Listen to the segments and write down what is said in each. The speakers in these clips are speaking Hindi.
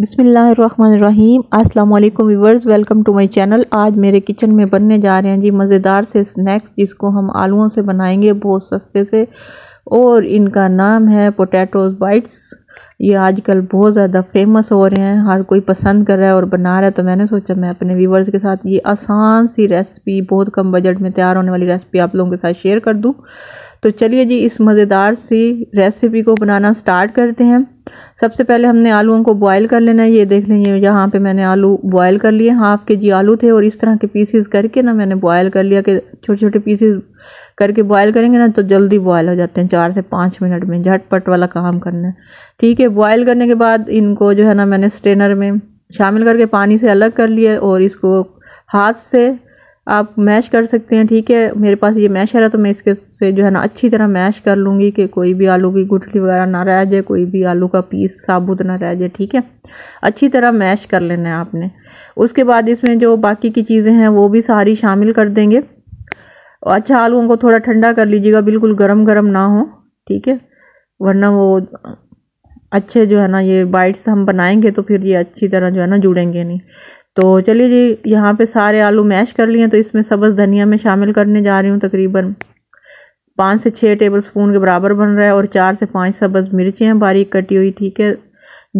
बिसमीम् अस्सलाम वालेकुम वेलकम टू माई चैनल आज मेरे किचन में बनने जा रहे हैं जी मज़ेदार से स्नैक्स जिसको हम आलूओं से बनाएंगे बहुत सस्ते से और इनका नाम है पोटैटोज़ बाइट्स ये आजकल बहुत ज़्यादा फेमस हो रहे हैं हर कोई पसंद कर रहा है और बना रहा है तो मैंने सोचा मैं अपने व्यूवर्स के साथ ये आसान सी रेसिपी बहुत कम बजट में तैयार होने वाली रेसिपी आप लोगों के साथ शेयर कर दूँ तो चलिए जी इस मज़ेदार सी रेसिपी को बनाना स्टार्ट करते हैं सबसे पहले हमने आलूओं को बॉईल कर लेना है ये देख लेंगे यहाँ पे मैंने आलू बॉईल कर लिए हाफ़ के जी आलू थे और इस तरह के पीसेस करके ना मैंने बॉईल कर लिया कि छोटे छोटे पीसेस करके बॉयल करेंगे ना तो जल्दी बॉयल हो जाते हैं चार से पाँच मिनट में झटपट वाला काम करना है ठीक है बॉयल करने के बाद इनको जो है ना मैंने स्ट्रेनर में शामिल करके पानी से अलग कर लिया और इसको हाथ से आप मैश कर सकते हैं ठीक है मेरे पास ये मैश है तो मैं इसके से जो है ना अच्छी तरह मैश कर लूँगी कि कोई भी आलू की गुठली वगैरह ना रह जाए कोई भी आलू का पीस साबुत ना रह जाए ठीक है अच्छी तरह मैश कर लेना है आपने उसके बाद इसमें जो बाकी की चीज़ें हैं वो भी सारी शामिल कर देंगे अच्छा आलूओं को थोड़ा ठंडा कर लीजिएगा बिल्कुल गर्म गर्म ना हो ठीक है वरना वो अच्छे जो है ना ये बाइट्स हम बनाएंगे तो फिर ये अच्छी तरह जो है ना जुड़ेंगे नहीं तो चलिए जी यहाँ पे सारे आलू मैश कर लिए तो इसमें सब्ज़ धनिया में शामिल करने जा रही हूँ तकरीबन पाँच से छः टेबल स्पून के बराबर बन रहा है और चार से पाँच सब्ज़ मिर्चें हैं बारीक कटी हुई ठीक है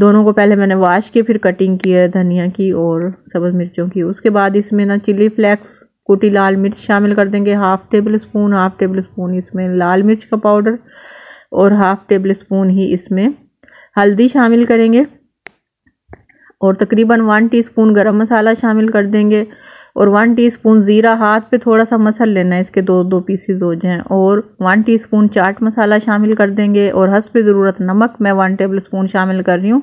दोनों को पहले मैंने वाश किया फिर कटिंग की है धनिया की और सब्ज़ मिर्चों की उसके बाद इसमें ना चिली फ्लैक्स कुटी लाल मिर्च शामिल कर देंगे half tablespoon half tablespoon इसमें लाल मिर्च का पाउडर और हाफ़ टेबल स्पून ही इसमें हल्दी शामिल करेंगे और तकरीबन वन टीस्पून गरम मसाला शामिल कर देंगे और वन टीस्पून ज़ीरा हाथ पे थोड़ा सा मसल लेना है इसके दो दो पीसीज हो जाएं और वन टीस्पून चाट मसाला शामिल कर देंगे और हंस पे ज़रूरत नमक मैं वन टेबल स्पून शामिल कर रही हूँ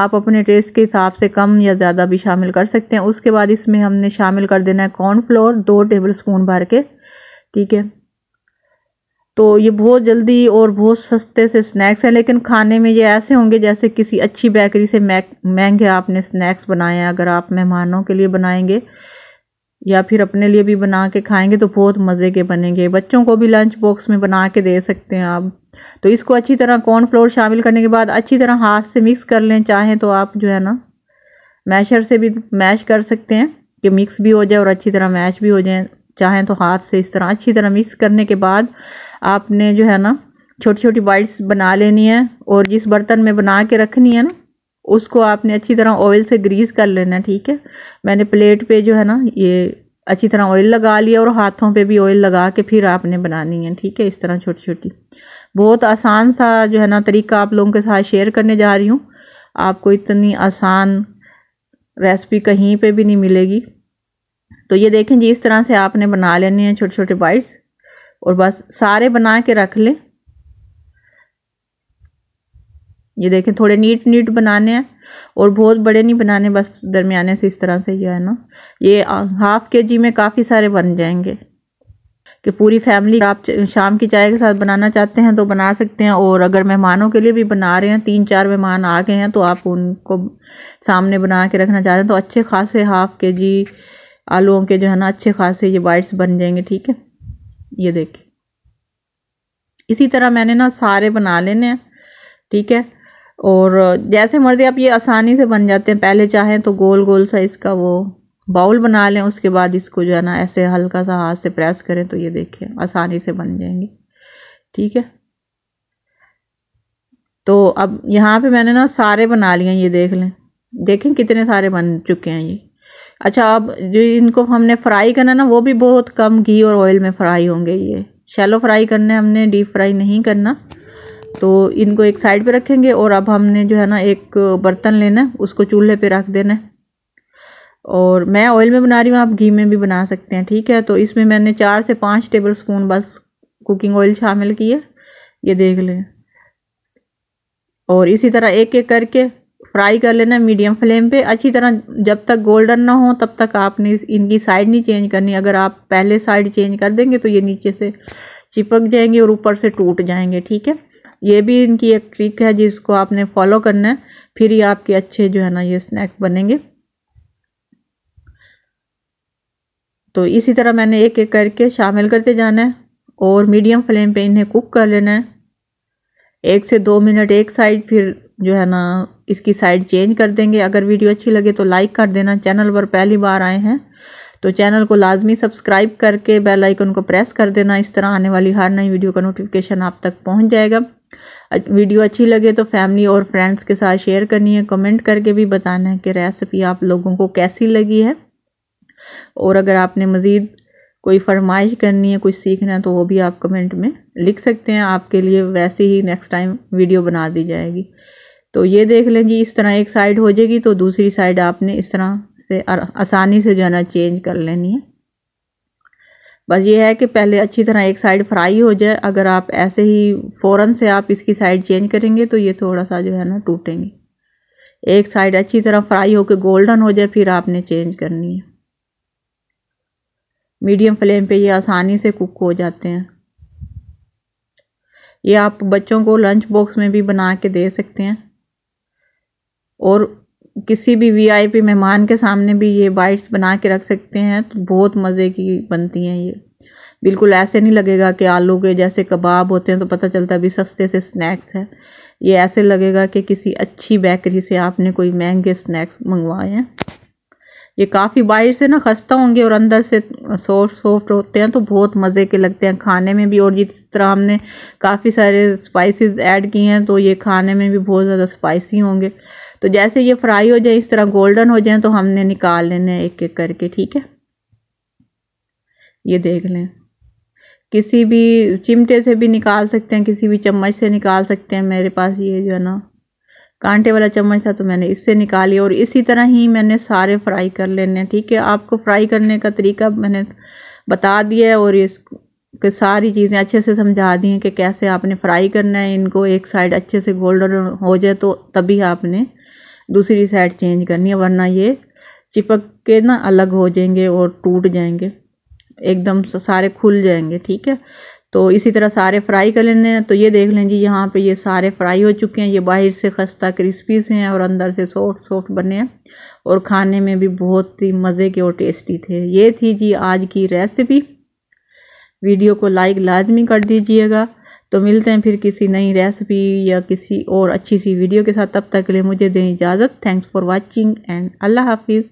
आप अपने टेस्ट के हिसाब से कम या ज़्यादा भी शामिल कर सकते हैं उसके बाद इसमें हमने शामिल कर देना है कॉर्नफ्लोर दो टेबल स्पून भर के ठीक है तो ये बहुत जल्दी और बहुत सस्ते से स्नैक्स हैं लेकिन खाने में ये ऐसे होंगे जैसे किसी अच्छी बेकरी से महंगे आपने स्नैक्स बनाए हैं अगर आप मेहमानों के लिए बनाएंगे या फिर अपने लिए भी बना के खाएंगे तो बहुत मज़े के बनेंगे बच्चों को भी लंच बॉक्स में बना के दे सकते हैं आप तो इसको अच्छी तरह कॉर्नफ्लोर शामिल करने के बाद अच्छी तरह हाथ से मिक्स कर लें चाहें तो आप जो है ना मैशर से भी मैश कर सकते हैं कि मिक्स भी हो जाए और अच्छी तरह मैश भी हो जाए चाहें तो हाथ से इस तरह अच्छी तरह मिक्स करने के बाद आपने जो है ना छोटी छोटी बाइट्स बना लेनी है और जिस बर्तन में बना के रखनी है ना उसको आपने अच्छी तरह ऑयल से ग्रीस कर लेना है ठीक है मैंने प्लेट पे जो है ना ये अच्छी तरह ऑयल लगा लिया और हाथों पे भी ऑयल लगा के फिर आपने बनानी है ठीक है इस तरह छोटी छोटी बहुत आसान सा जो है ना तरीका आप लोगों के साथ शेयर करने जा रही हूँ आपको इतनी आसान रेसिपी कहीं पर भी नहीं मिलेगी तो ये देखें जी इस तरह से आपने बना लेनी है छोटे छोटे बाइट्स और बस सारे बना के रख लें ये देखें थोड़े नीट नीट बनाने हैं और बहुत बड़े नहीं बनाने बस दरमियाने से इस तरह से ये है ना ये हाफ के जी में काफ़ी सारे बन जाएंगे कि पूरी फैमिली आप शाम की चाय के साथ बनाना चाहते हैं तो बना सकते हैं और अगर मेहमानों के लिए भी बना रहे हैं तीन चार मेहमान आ गए हैं तो आप उनको सामने बना के रखना चाह रहे हैं तो अच्छे खासे हाफ के जी आलूओं के जो है ना अच्छे खासे ये वाइट्स बन जाएंगे ठीक है ये देखें इसी तरह मैंने ना सारे बना लेने हैं ठीक है और जैसे मर्जी आप ये आसानी से बन जाते हैं पहले चाहें तो गोल गोल सा इसका वो बाउल बना लें उसके बाद इसको जो है ना ऐसे हल्का सा हाथ से प्रेस करें तो ये देखें आसानी से बन जाएंगे ठीक है तो अब यहाँ पे मैंने ना सारे बना लिए ये देख लें देखें कितने सारे बन चुके हैं ये अच्छा अब जो इनको हमने फ्राई करना ना वो भी बहुत कम घी और ऑयल में फ्राई होंगे ये शैलो फ्राई करने हमने डीप फ्राई नहीं करना तो इनको एक साइड पे रखेंगे और अब हमने जो है ना एक बर्तन लेना उसको चूल्हे पे रख देना है और मैं ऑयल में बना रही हूँ आप घी में भी बना सकते हैं ठीक है तो इसमें मैंने चार से पाँच टेबल स्पून बस कुकिंग ऑयल शामिल किया ये देख लें और इसी तरह एक एक करके फ्राई कर लेना मीडियम फ्लेम पे अच्छी तरह जब तक गोल्डन ना हो तब तक आपने इनकी साइड नहीं चेंज करनी अगर आप पहले साइड चेंज कर देंगे तो ये नीचे से चिपक जाएंगे और ऊपर से टूट जाएंगे ठीक है ये भी इनकी एक ट्रिक है जिसको आपने फॉलो करना है फिर ही आपके अच्छे जो है ना ये स्नैक बनेंगे तो इसी तरह मैंने एक एक करके शामिल करते जाना है और मीडियम फ्लेम पे इन्हें कुक कर लेना है एक से दो मिनट एक साइड फिर जो है ना इसकी साइड चेंज कर देंगे अगर वीडियो अच्छी लगे तो लाइक कर देना चैनल पर पहली बार आए हैं तो चैनल को लाजमी सब्सक्राइब करके बेल आइकन को प्रेस कर देना इस तरह आने वाली हर नई वीडियो का नोटिफिकेशन आप तक पहुंच जाएगा वीडियो अच्छी लगे तो फैमिली और फ्रेंड्स के साथ शेयर करनी है कमेंट करके भी बताना है कि रेसिपी आप लोगों को कैसी लगी है और अगर आपने मज़ीद कोई फरमाइश करनी है कुछ सीखना है तो वो भी आप कमेंट में लिख सकते हैं आपके लिए वैसे ही नेक्स्ट टाइम वीडियो बना दी जाएगी तो ये देख लें जी इस तरह एक साइड हो जाएगी तो दूसरी साइड आपने इस तरह से आसानी से जो है ना चेंज कर लेनी है बस ये है कि पहले अच्छी तरह एक साइड फ्राई हो जाए अगर आप ऐसे ही फ़ौरन से आप इसकी साइड चेंज करेंगे तो ये थोड़ा सा जो है ना टूटेंगे एक साइड अच्छी तरह फ्राई होकर गोल्डन हो जाए फिर आपने चेंज करनी है मीडियम फ्लेम पे ये आसानी से कुक हो जाते हैं ये आप बच्चों को लंच बॉक्स में भी बना के दे सकते हैं और किसी भी वीआईपी मेहमान के सामने भी ये बाइट्स बना के रख सकते हैं तो बहुत मज़े की बनती हैं ये बिल्कुल ऐसे नहीं लगेगा कि आलू के जैसे कबाब होते हैं तो पता चलता है अभी सस्ते से स्नैक्स है ये ऐसे लगेगा कि किसी अच्छी बेकरी से आपने कोई महंगे स्नैक्स मंगवाए हैं ये काफ़ी बाहर से ना खस्ता होंगे और अंदर से सॉफ्ट सॉफ्ट होते हैं तो बहुत मज़े के लगते हैं खाने में भी और जिस तरह हमने काफ़ी सारे स्पाइसेस ऐड किए हैं तो ये खाने में भी बहुत ज़्यादा स्पाइसी होंगे तो जैसे ये फ्राई हो जाए इस तरह गोल्डन हो जाए तो हमने निकाल लेने एक एक करके ठीक है ये देख लें किसी भी चिमटे से भी निकाल सकते हैं किसी भी चम्मच से निकाल सकते हैं मेरे पास ये जो है ना कांटे वाला चम्मच था तो मैंने इससे निकाली और इसी तरह ही मैंने सारे फ्राई कर लेने हैं ठीक है आपको फ्राई करने का तरीका मैंने बता दिया है और इस सारी चीज़ें अच्छे से समझा दी हैं कि कैसे आपने फ्राई करना है इनको एक साइड अच्छे से गोल्डन हो जाए तो तभी आपने दूसरी साइड चेंज करनी है वरना ये चिपक के ना अलग हो जाएंगे और टूट जाएंगे एकदम सारे खुल जाएंगे ठीक है तो इसी तरह सारे फ्राई कर लेने हैं तो ये देख लें जी यहाँ पे ये सारे फ्राई हो चुके हैं ये बाहर से खस्ता क्रिस्पी से हैं और अंदर से सॉफ्ट सॉफ्ट बने हैं और खाने में भी बहुत ही मज़े के और टेस्टी थे ये थी जी आज की रेसिपी वीडियो को लाइक लाजमी कर दीजिएगा तो मिलते हैं फिर किसी नई रेसिपी या किसी और अच्छी सी वीडियो के साथ तब तक के लिए मुझे दें इजाज़त थैंक्स फॉर वॉचिंग एंड अल्लाह हाफिज़